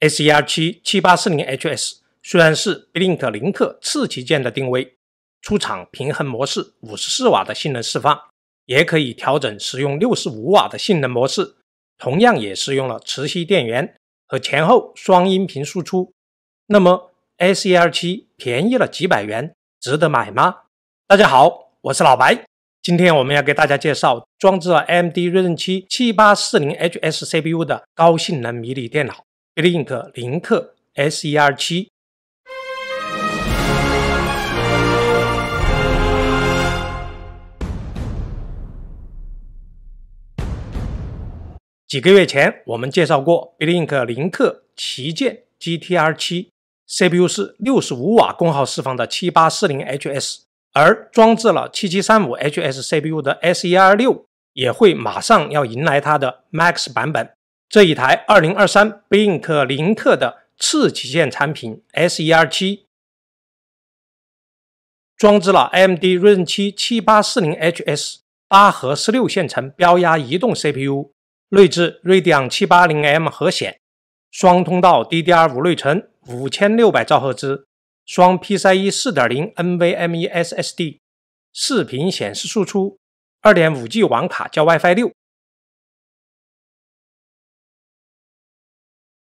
s e r 7 7 8 4 0 h s 虽然是 b Link 林克次旗舰的定位，出厂平衡模式五十四瓦的性能释放，也可以调整使用六十五瓦的性能模式，同样也使用了磁吸电源和前后双音频输出。那么 s e r 7便宜了几百元，值得买吗？大家好，我是老白，今天我们要给大家介绍装置了 AMD 锐龙 77840HS CPU 的高性能迷你电脑。Link 林克 S E R 七，几个月前我们介绍过 b Link 林克旗舰 GTR 七 CPU 是六十五瓦功耗释放的七八四零 HS，而装置了七七三五 HS CPU 的 S e r 六也会马上要迎来它的 Max 版本。这一台二零二三 Blink 凌特的次旗舰产品 S e 二七，装置了 AMD Ryzen 七七八四零 HS 八核十六线程标压移动 CPU，内置 Radeon 七八零 M 核显，双通道 DDR 五内存五千六百兆赫兹，双 PCIe 四点零 NVMe SSD，视频显示输出，二点五 G 网卡加 WiFi 六。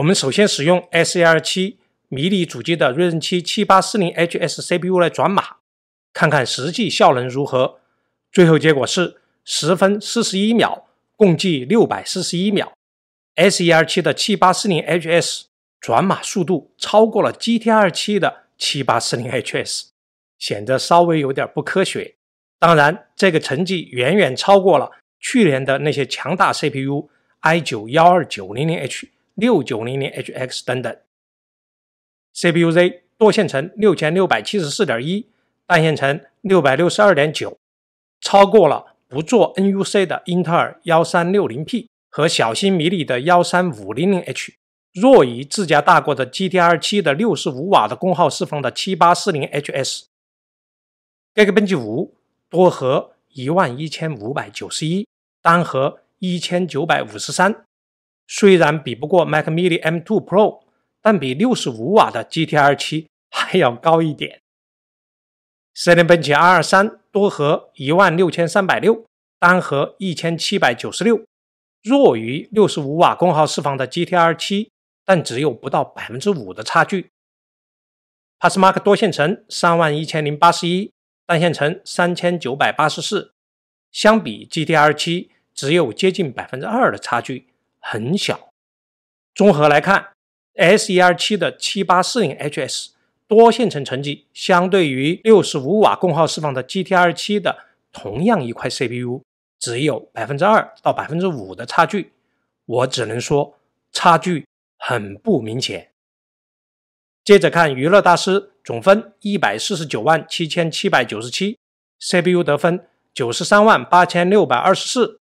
我们首先使用 s e r 7迷你主机的锐 y z n 7七八四零 HS CPU 来转码，看看实际效能如何。最后结果是十分四十一秒，共计六百四十一秒。s e r 7的七八四零 HS 转码速度超过了 g t r 7的七八四零 HS，显得稍微有点不科学。当然，这个成绩远远超过了去年的那些强大 CPU，i9 幺二九零零 H。六九零零 HX 等等，CPUZ 多线程六千六百七十四点一，单线程六百六十二点九，超过了不做 NUC 的英特尔幺三六零 P 和小新迷你的幺三五零零 H，弱于自家大国的 g t r 七的六十五瓦的功耗释放的七八四零 HS，Geekbench 五多核一万一千五百九十一，单核一千九百五十三。虽然比不过 Mac mini M2 Pro，但比六十五瓦的 GTR7 还要高一点。十年本体 R23 多核一万六千三百六，单核一千七百九十六，弱于六十五瓦功耗释放的 GTR7，但只有不到百分之五的差距。PassMark 多线程三万一千零八十一，单线程三千九百八十四，相比 GTR7 只有接近百分之二的差距。很小。综合来看，S e R 七的七八四零 HS 多线程成绩，相对于六十五瓦功耗释放的 G T R 七的同样一块 C P U，只有百分之二到百分之五的差距。我只能说，差距很不明显。接着看娱乐大师总分一百四十九万七千七百九十七，C P U 得分九十三万八千六百二十四。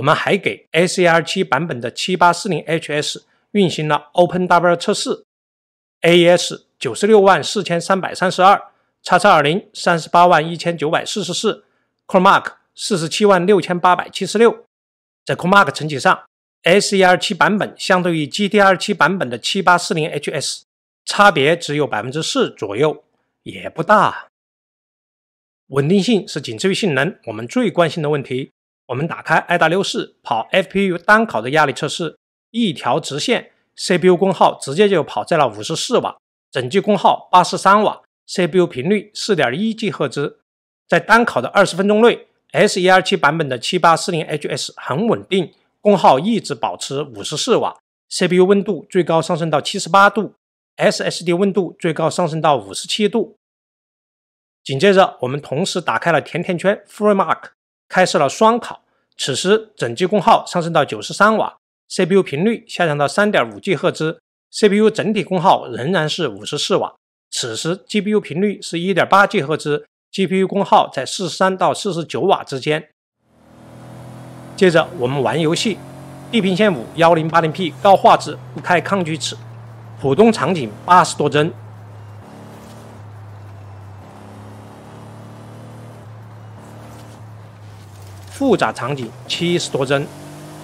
我们还给 ACR7 版本的7840 HS 运行了 OpenW 测试，AS 九十六万四千三百三十二，叉叉二零三十八万一千九百四十四，CoreMark 四十七万六千八百七十六。在 CoreMark 成绩上，ACR7 版本相对于 g d r 7版本的7840 HS 差别只有百分之四左右，也不大。稳定性是仅次于性能我们最关心的问题。我们打开 i 达六四跑 FPU 单考的压力测试，一条直线，CPU 功耗直接就跑在了五十四瓦，整机功耗八十三瓦，CPU 频率四点一 G 赫兹，在单考的二十分钟内，S e r 七版本的七八四零 HS 很稳定，功耗一直保持五十四瓦，CPU 温度最高上升到七十八度，SSD 温度最高上升到五十七度。紧接着，我们同时打开了甜甜圈 FreeMark。开设了双考，此时整机功耗上升到九十三瓦，CPU 频率下降到三点五 G 赫兹，CPU 整体功耗仍然是五十四瓦，此时 GPU 频率是一点八 G 赫兹，GPU 功耗在四十三到四十九瓦之间。接着我们玩游戏，《地平线五》幺零八零 P 高画质，不开抗锯齿，普通场景八十多帧。复杂场景七十多帧，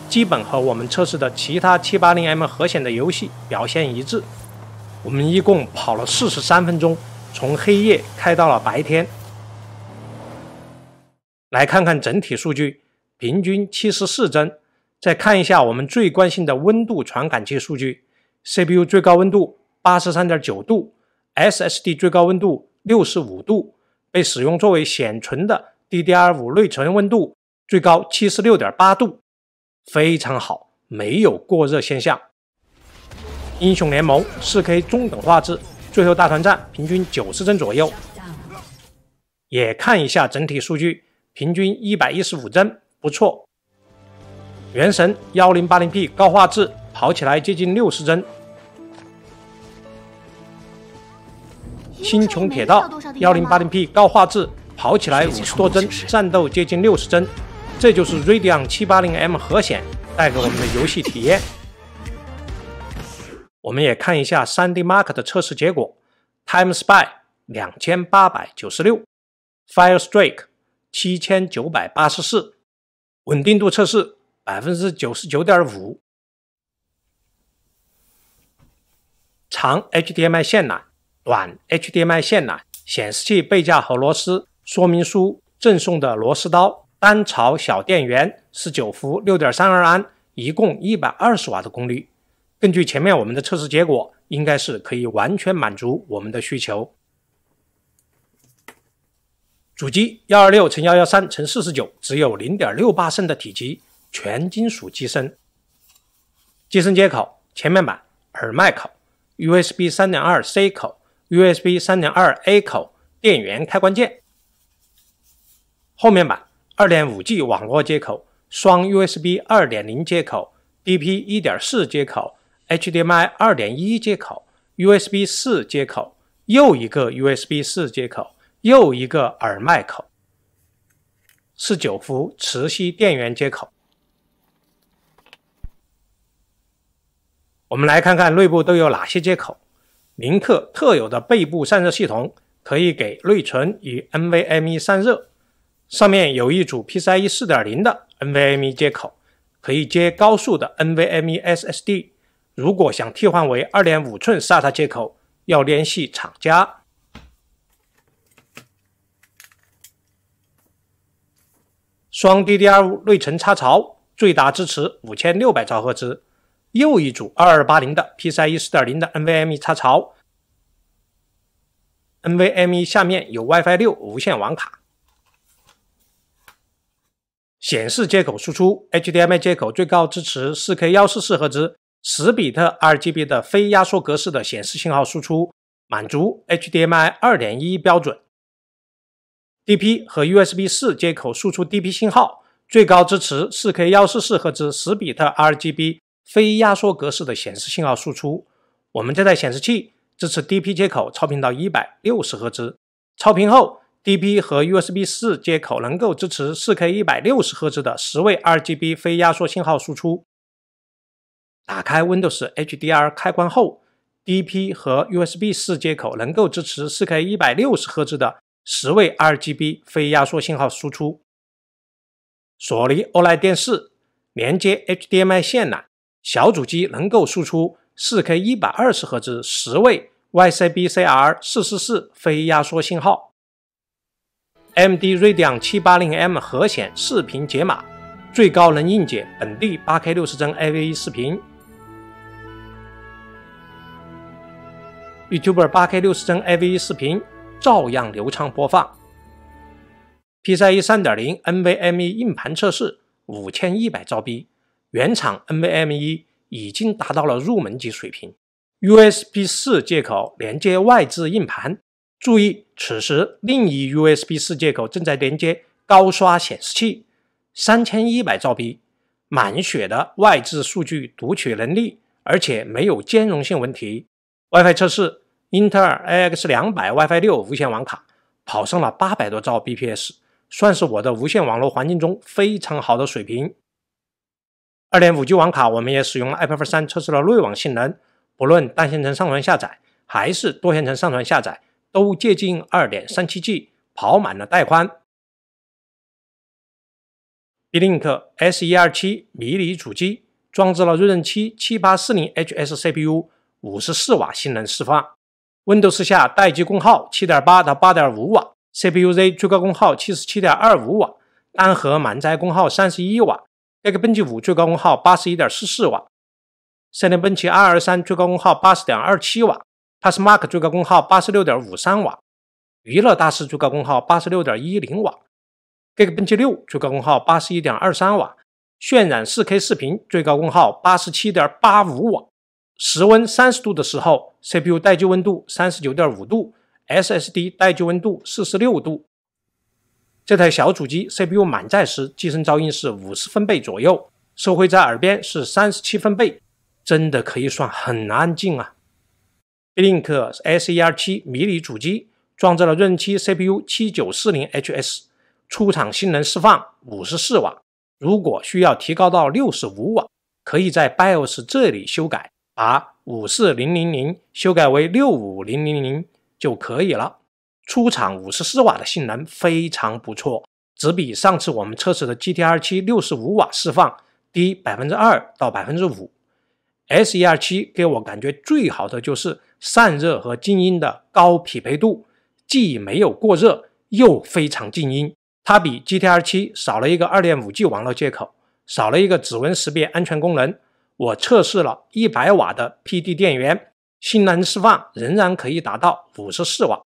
基本和我们测试的其他七八零 M 核显的游戏表现一致。我们一共跑了四十三分钟，从黑夜开到了白天。来看看整体数据，平均七十四帧。再看一下我们最关心的温度传感器数据：CPU 最高温度八十三点九度，SSD 最高温度六十五度。被使用作为显存的 DDR 五内存温度。最高七十六点八度，非常好，没有过热现象。英雄联盟四 K 中等画质，最后大团战平均九十帧左右。也看一下整体数据，平均一百一十五帧，不错。原神幺零八零 P 高画质跑起来接近六十帧。星穹铁道幺零八零 P 高画质跑起来五十多帧，战斗接近六十帧。这就是 Radeon 七八零 M 核显带给我们的游戏体验。我们也看一下 3D Mark 的测试结果：Time Spy 两千八百九十六，Fire Strike 七千九百八十四，稳定度测试百分之九十九点五。长 HDMI 线缆，短 HDMI 线缆，显示器背架和螺丝，说明书，赠送的螺丝刀。单槽小电源十九伏六点三二安，一共一百二十瓦的功率。根据前面我们的测试结果，应该是可以完全满足我们的需求。主机幺二六乘幺幺三乘四十九，只有零点六八升的体积，全金属机身。机身接口：前面板耳麦口、USB 三点二 C 口、USB 三点二 A 口、电源开关键。后面板。二点五 G 网络接口、双 USB 二点零接口、DP 一点四接口、HDMI 二点一接口、USB 四接口，又一个 USB 四接口，又一个耳麦口，是九伏磁吸电源接口。我们来看看内部都有哪些接口。铭刻特有的背部散热系统可以给内存与 NVMe 散热。上面有一组 PCIe 四点零的 NVMe 接口，可以接高速的 NVMe SSD。如果想替换为二点五寸 SATA 接口，要联系厂家。双 DDR 五内存插槽，最大支持五千六百兆赫兹。又一组二二八零的 PCIe 四点零的 NVMe 插槽。NVMe 下面有 WiFi 六无线网卡。显示接口输出 HDMI 接口最高支持 4K 1 4 4赫兹1 0比特 RGB 的非压缩格式的显示信号输出，满足 HDMI 2.1标准。DP 和 USB 4接口输出 DP 信号，最高支持 4K 1 4 4赫兹1 0比特 RGB 非压缩格式的显示信号输出。我们这台显示器支持 DP 接口超频到160赫兹，超频后。DP 和 USB 四接口能够支持 4K 160赫兹的十位 RGB 非压缩信号输出。打开 Windows HDR 开关后，DP 和 USB 四接口能够支持 4K 160赫兹的十位 RGB 非压缩信号输出。索尼 OLED 电视连接 HDMI 线缆，小主机能够输出 4K 120赫兹十位 YCbCr 444非压缩信号。AMD Radeon 七八零 M 核显视频解码最高能硬解本地八 K 六十帧 a v e 视频，YouTuber 八 K 六十帧 a v e 视频照样流畅播放。PCIe 三点零 NVMe 硬盘测试五千一百兆 B，原厂 NVMe 已经达到了入门级水平。USB 四接口连接外置硬盘。注意，此时另一 USB 四接口正在连接高刷显示器，三千一百兆 b，满血的外置数据读取能力，而且没有兼容性问题。WiFi 测试，英特尔 AX 两百 WiFi 六无线网卡跑上了八百多兆 bps，算是我的无线网络环境中非常好的水平。二点五 G 网卡，我们也使用了 iPerf 三测试了内网性能，不论单线程上传下载，还是多线程上传下载。都接近二点三七 G，跑满了带宽。Blink S 一二七迷你主机，装置了锐龙七七八四零 HS CPU，五十四瓦性能释放。Windows 下待机功耗七点八到八点五瓦，CPU Z 最高功耗七十七点二五瓦，单核满载功耗三十一瓦，X c h 五最高功耗八十一点四四瓦，三菱奔驰二二三最高功耗八十点二七瓦。PassMark 最高功耗八十六点五三瓦，娱乐大师最高功耗八十六点一零瓦，Geekbench 六最高功耗八十一点二三瓦，渲染四 K 视频最高功耗八十七点八五瓦。室温三十度的时候，CPU 待机温度三十九点五度，SSD 待机温度四十六度。这台小主机 CPU 满载时机身噪音是五十分贝左右，收会在耳边是三十七分贝，真的可以算很安静啊。Link s e r 7迷你主机装载了锐龙七 CPU 7940HS，出厂性能释放五十四瓦。如果需要提高到六十五瓦，可以在 BIOS 这里修改，把五四零零零修改为六五零零零就可以了。出厂五十四瓦的性能非常不错，只比上次我们测试的 GTR7 六十五瓦释放低百分之二到百分之五。S127 给我感觉最好的就是散热和静音的高匹配度，既没有过热，又非常静音。它比 GTR7 少了一个 2.5G 网络接口，少了一个指纹识别安全功能。我测试了100瓦的 PD 电源，性能释放仍然可以达到54瓦。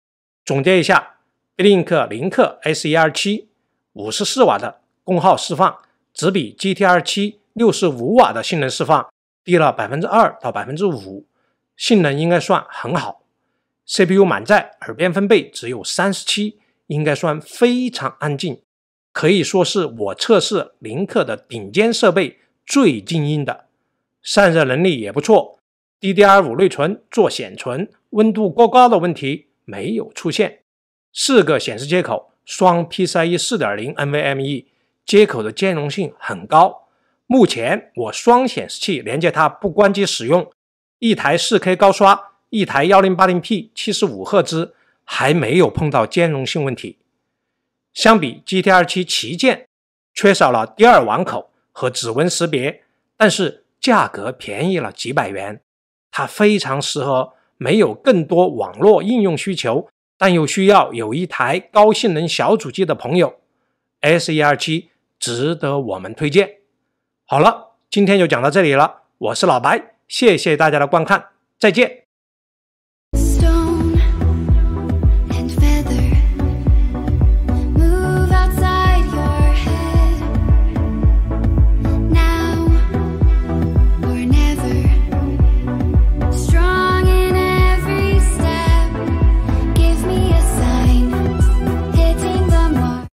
总结一下，Link 零克 S127 54瓦的功耗释放，只比 GTR7 65瓦的性能释放。低了百分之二到百分之五，性能应该算很好。CPU 满载，耳边分贝只有三十七，应该算非常安静，可以说是我测试林克的顶尖设备最静音的。散热能力也不错，DDR 五内存做显存，温度过高的问题没有出现。四个显示接口，双 PCI 四点零 NVME 接口的兼容性很高。目前我双显示器连接它不关机使用，一台 4K 高刷，一台 1080P 75赫兹，还没有碰到兼容性问题。相比 GTR7 旗舰，缺少了第二网口和指纹识别，但是价格便宜了几百元，它非常适合没有更多网络应用需求，但又需要有一台高性能小主机的朋友。S127 值得我们推荐。好了，今天就讲到这里了。我是老白，谢谢大家的观看，再见。